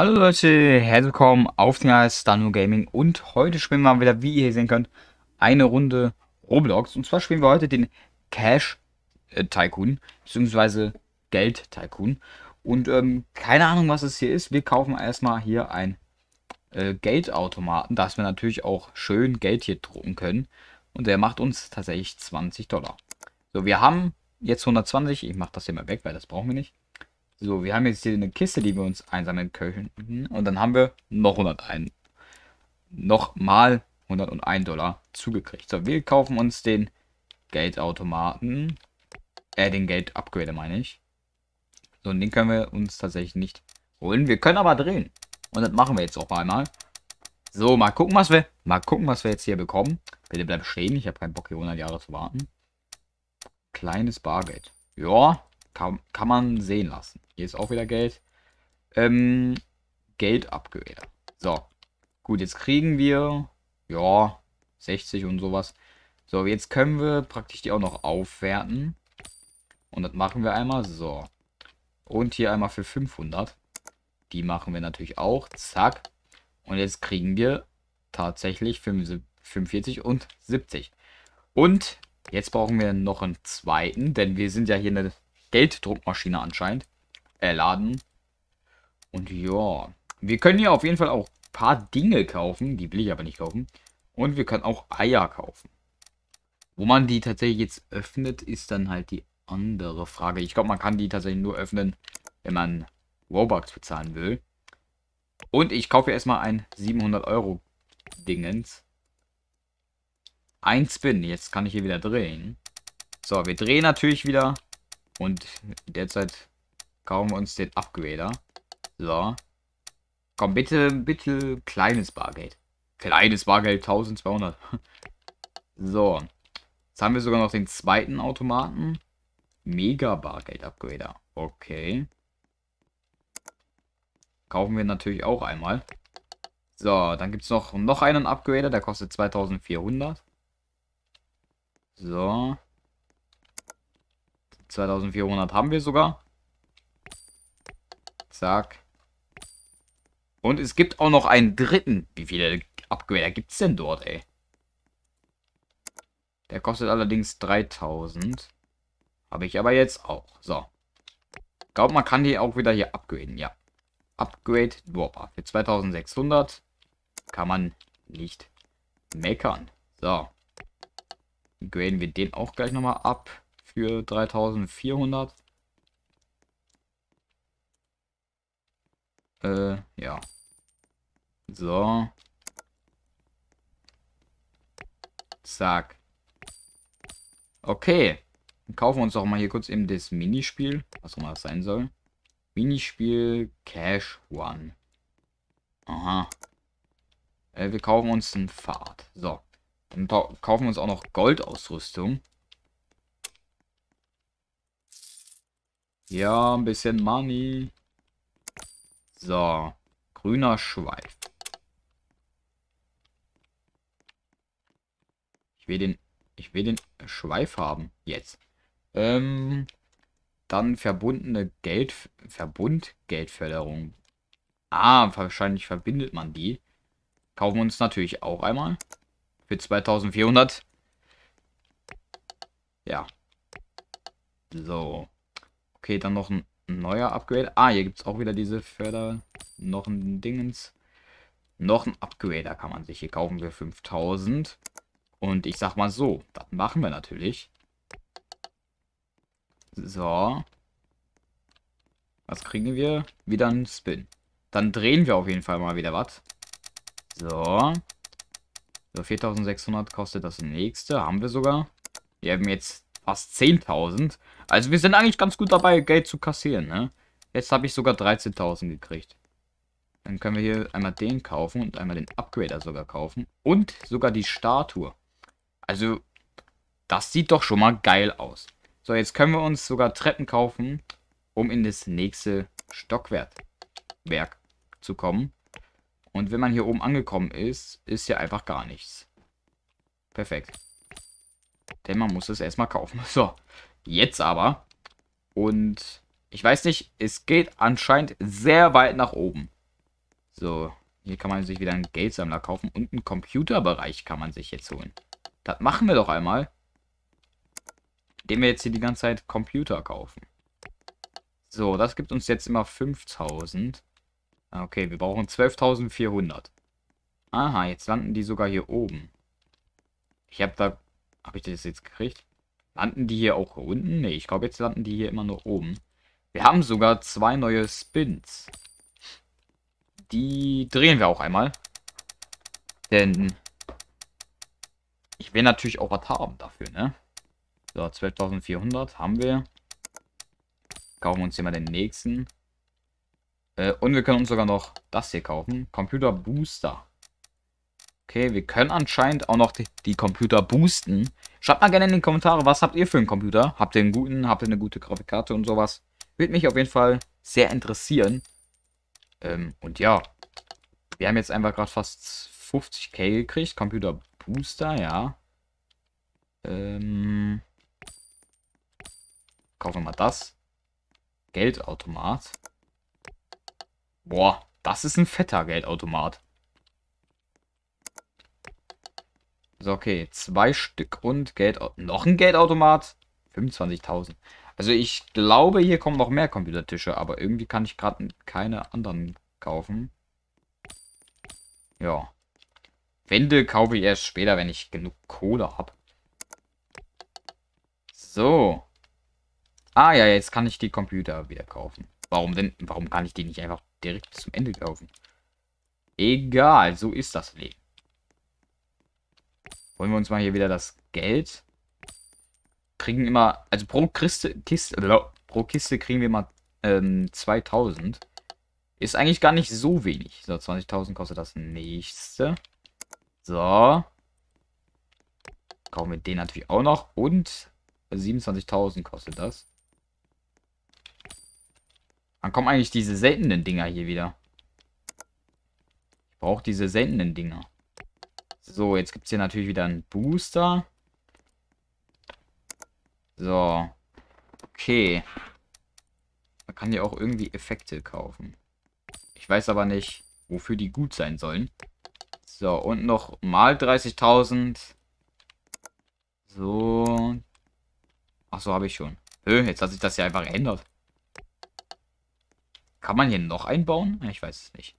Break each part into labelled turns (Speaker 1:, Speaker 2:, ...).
Speaker 1: Hallo Leute, herzlich willkommen auf dem Kanal Stanu Gaming und heute spielen wir wieder, wie ihr hier sehen könnt, eine Runde Roblox. Und zwar spielen wir heute den Cash äh, Tycoon, beziehungsweise Geld Tycoon. Und ähm, keine Ahnung, was es hier ist. Wir kaufen erstmal hier ein äh, Geldautomaten, dass wir natürlich auch schön Geld hier drucken können. Und der macht uns tatsächlich 20 Dollar. So, wir haben jetzt 120. Ich mache das hier mal weg, weil das brauchen wir nicht. So, wir haben jetzt hier eine Kiste, die wir uns einsammeln können. Und dann haben wir noch 101. Nochmal 101 Dollar zugekriegt. So, wir kaufen uns den Geldautomaten. Äh, den geld meine ich. So, und den können wir uns tatsächlich nicht holen. Wir können aber drehen. Und das machen wir jetzt auch einmal. So, mal gucken, was wir, mal gucken, was wir jetzt hier bekommen. Bitte bleib stehen. Ich habe keinen Bock, hier 100 Jahre zu warten. Kleines Bargeld. Ja, kann, kann man sehen lassen. Hier ist auch wieder Geld. Ähm, Geld abgeredet. So. Gut, jetzt kriegen wir, ja, 60 und sowas. So, jetzt können wir praktisch die auch noch aufwerten. Und das machen wir einmal. So. Und hier einmal für 500. Die machen wir natürlich auch. Zack. Und jetzt kriegen wir tatsächlich 45 und 70. Und jetzt brauchen wir noch einen zweiten, denn wir sind ja hier eine Gelddruckmaschine anscheinend. Erladen. Und ja, wir können hier auf jeden Fall auch ein paar Dinge kaufen. Die will ich aber nicht kaufen. Und wir können auch Eier kaufen. Wo man die tatsächlich jetzt öffnet, ist dann halt die andere Frage. Ich glaube, man kann die tatsächlich nur öffnen, wenn man Robux bezahlen will. Und ich kaufe erstmal ein 700 Euro Dingens. Ein Spin. Jetzt kann ich hier wieder drehen. So, wir drehen natürlich wieder. Und derzeit kaufen wir uns den Upgrader. So. Komm, bitte, bitte kleines Bargeld. Kleines Bargeld, 1200. So. Jetzt haben wir sogar noch den zweiten Automaten. Mega Bargeld Upgrader. Okay. Kaufen wir natürlich auch einmal. So, dann gibt es noch, noch einen Upgrader, der kostet 2400. So. 2400 haben wir sogar. Zack. Und es gibt auch noch einen dritten. Wie viele Upgrader gibt es denn dort, ey? Der kostet allerdings 3000. Habe ich aber jetzt auch. So. Ich glaube, man kann die auch wieder hier upgraden, ja. Upgrade Dropper. Für 2600 kann man nicht meckern. So. Graden wir den auch gleich nochmal ab für 3400. Äh, ja. So. Zack. Okay. Dann kaufen wir uns doch mal hier kurz eben das Minispiel. Was auch immer das sein soll. Minispiel Cash One. Aha. Äh, wir kaufen uns einen Pfad. So. Dann kaufen wir uns auch noch Goldausrüstung. Ja, ein bisschen Money. So, grüner Schweif. Ich will den, ich will den Schweif haben. Jetzt. Ähm, dann verbundene Geld, Verbund Geldförderung. Ah, wahrscheinlich verbindet man die. Kaufen wir uns natürlich auch einmal. Für 2400. Ja. So. Okay, dann noch ein neuer Upgrade. Ah, hier gibt es auch wieder diese Förder. Noch ein Dingens. Noch ein Upgrader kann man sich hier kaufen für 5000. Und ich sag mal so, das machen wir natürlich. So. Was kriegen wir? Wieder ein Spin. Dann drehen wir auf jeden Fall mal wieder was. So. So, 4600 kostet das nächste. Haben wir sogar. Wir haben jetzt fast 10.000. Also wir sind eigentlich ganz gut dabei, Geld zu kassieren, ne? Jetzt habe ich sogar 13.000 gekriegt. Dann können wir hier einmal den kaufen und einmal den Upgrader sogar kaufen. Und sogar die Statue. Also, das sieht doch schon mal geil aus. So, jetzt können wir uns sogar Treppen kaufen, um in das nächste Stockwerk zu kommen. Und wenn man hier oben angekommen ist, ist hier einfach gar nichts. Perfekt. Denn man muss es erstmal kaufen. So, jetzt aber. Und ich weiß nicht, es geht anscheinend sehr weit nach oben. So, hier kann man sich wieder einen Geldsammler kaufen und einen Computerbereich kann man sich jetzt holen. Das machen wir doch einmal. Indem wir jetzt hier die ganze Zeit Computer kaufen. So, das gibt uns jetzt immer 5000. Ah, okay, wir brauchen 12.400. Aha, jetzt landen die sogar hier oben. Ich habe da habe ich das jetzt gekriegt? Landen die hier auch unten? Ne, ich glaube, jetzt landen die hier immer nur oben. Wir haben sogar zwei neue Spins. Die drehen wir auch einmal. Denn ich will natürlich auch was haben dafür, ne? So, 12.400 haben wir. Kaufen uns hier mal den nächsten. Äh, und wir können uns sogar noch das hier kaufen. Computer Booster. Okay, wir können anscheinend auch noch die, die, Computer boosten. Schreibt mal gerne in die Kommentare, was habt ihr für einen Computer? Habt ihr einen guten? Habt ihr eine gute Grafikkarte und sowas? Würde mich auf jeden Fall sehr interessieren. Ähm, und ja, wir haben jetzt einfach gerade fast 50k gekriegt. Computer Booster, ja. Ähm, kaufen wir mal das. Geldautomat. Boah, das ist ein fetter Geldautomat. So, okay, zwei Stück und Geld. Noch ein Geldautomat? 25.000. Also ich glaube, hier kommen noch mehr Computertische, aber irgendwie kann ich gerade keine anderen kaufen. Ja. Wände kaufe ich erst später, wenn ich genug Kohle habe. So. Ah ja, jetzt kann ich die Computer wieder kaufen. Warum denn? Warum kann ich die nicht einfach direkt zum Ende kaufen? Egal, so ist das Leben. Wollen wir uns mal hier wieder das Geld. Kriegen immer, also pro Kiste, Kiste, äh, pro Kiste kriegen wir mal ähm, 2000. Ist eigentlich gar nicht so wenig. So, 20.000 kostet das nächste. So. Kaufen wir den natürlich auch noch. Und 27.000 kostet das. Wann kommen eigentlich diese seltenen Dinger hier wieder? Ich brauche diese seltenen Dinger. So, jetzt gibt es hier natürlich wieder einen Booster. So. Okay. Man kann hier auch irgendwie Effekte kaufen. Ich weiß aber nicht, wofür die gut sein sollen. So, und noch mal 30.000. So. Ach so, habe ich schon. Hö, jetzt hat sich das ja einfach geändert. Kann man hier noch einbauen? Ich weiß es nicht.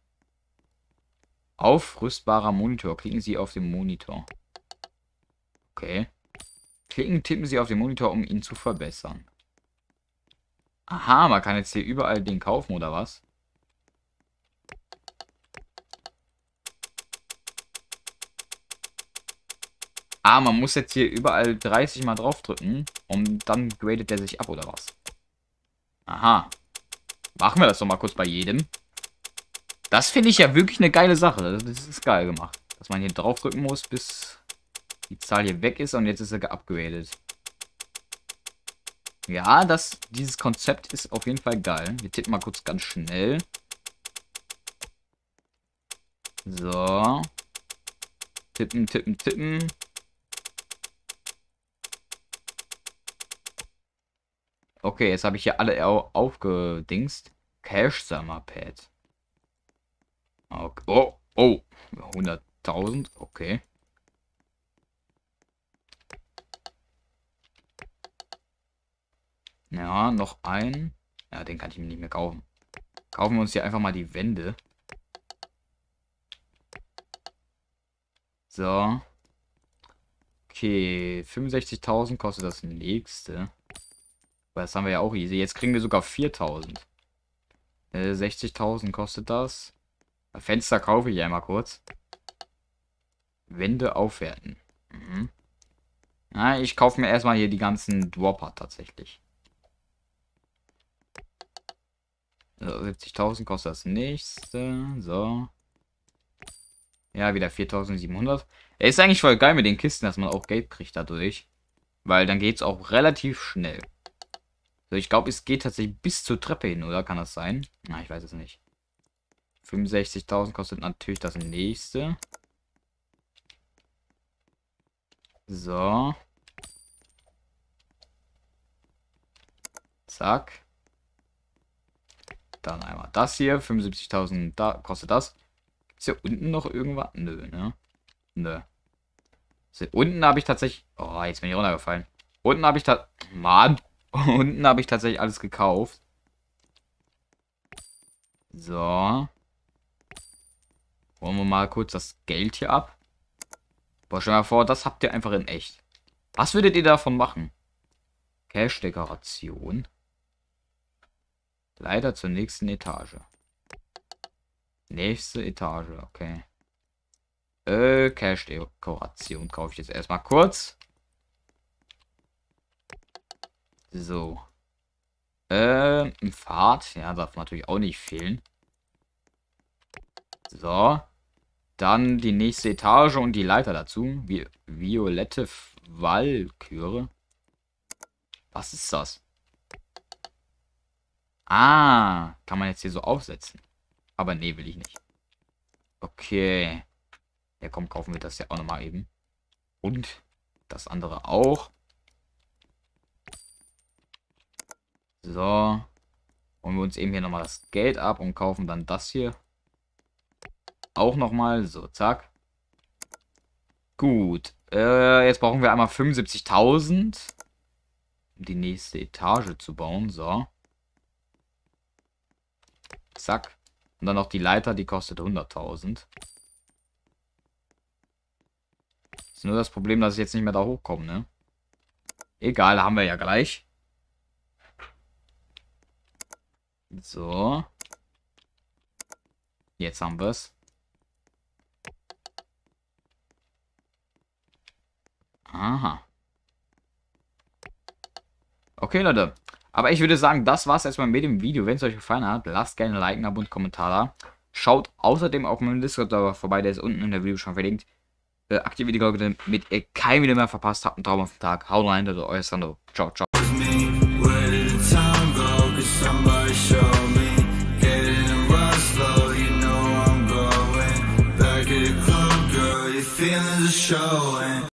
Speaker 1: Aufrüstbarer Monitor. Klicken Sie auf den Monitor. Okay. Klicken, tippen Sie auf den Monitor, um ihn zu verbessern. Aha, man kann jetzt hier überall den kaufen, oder was? Ah, man muss jetzt hier überall 30 mal draufdrücken und dann gradet der sich ab, oder was? Aha. Machen wir das doch mal kurz bei jedem. Das finde ich ja wirklich eine geile Sache. Das ist geil gemacht. Dass man hier draufdrücken muss, bis die Zahl hier weg ist und jetzt ist er geupgradet. Ja, das, dieses Konzept ist auf jeden Fall geil. Wir tippen mal kurz ganz schnell. So. Tippen, tippen, tippen. Okay, jetzt habe ich hier alle aufgedingst. Cash Summer Pad. Okay. Oh, oh. 100.000, okay. Ja, noch ein. Ja, den kann ich mir nicht mehr kaufen. Kaufen wir uns hier einfach mal die Wände. So. Okay, 65.000 kostet das nächste. Aber das haben wir ja auch easy. Jetzt kriegen wir sogar 4.000. Äh, 60.000 kostet das. Fenster kaufe ich einmal kurz. Wände aufwerten. Mhm. Na, ich kaufe mir erstmal hier die ganzen Dropper tatsächlich. So, 70.000 kostet das nächste. So. Ja, wieder 4.700. Er ist eigentlich voll geil mit den Kisten, dass man auch Geld kriegt dadurch. Weil dann geht es auch relativ schnell. So, ich glaube, es geht tatsächlich bis zur Treppe hin, oder? Kann das sein? Na, ich weiß es nicht. 65.000 kostet natürlich das nächste. So. Zack. Dann einmal das hier. 75.000 da kostet das. Ist hier unten noch irgendwas? Nö, ne? Nö. So, unten habe ich tatsächlich... Oh, jetzt bin ich runtergefallen. Unten habe ich da... Mann. unten habe ich tatsächlich alles gekauft. So. Wollen wir mal kurz das Geld hier ab. Boah, stell mal vor, das habt ihr einfach in echt. Was würdet ihr davon machen? Cash-Dekoration. Leider zur nächsten Etage. Nächste Etage, okay. Äh, Cash-Dekoration kaufe ich jetzt erstmal kurz. So. Äh, ein Pfad, ja, darf natürlich auch nicht fehlen. So. Dann die nächste Etage und die Leiter dazu. Vi violette Wallchöre. Was ist das? Ah, kann man jetzt hier so aufsetzen. Aber nee, will ich nicht. Okay. Ja, komm, kaufen wir das ja auch nochmal eben. Und das andere auch. So. Holen wir uns eben hier nochmal das Geld ab und kaufen dann das hier. Auch nochmal. So, zack. Gut. Äh, jetzt brauchen wir einmal 75.000. Um die nächste Etage zu bauen. So. Zack. Und dann noch die Leiter, die kostet 100.000. Ist nur das Problem, dass ich jetzt nicht mehr da hochkomme, ne? Egal, haben wir ja gleich. So. Jetzt haben wir es. Aha. Okay, Leute. Aber ich würde sagen, das war es erstmal mit dem Video. Wenn es euch gefallen hat, lasst gerne ein Like, ein Abo und Kommentar da. Schaut außerdem auf meinem Discord-Server vorbei, der ist unten in der Video schon verlinkt. Äh, aktiviert die Glocke, damit ihr kein Video mehr verpasst habt. Einen Traum auf den Tag. Haut rein, Leute. Euer Sandro. Ciao, ciao.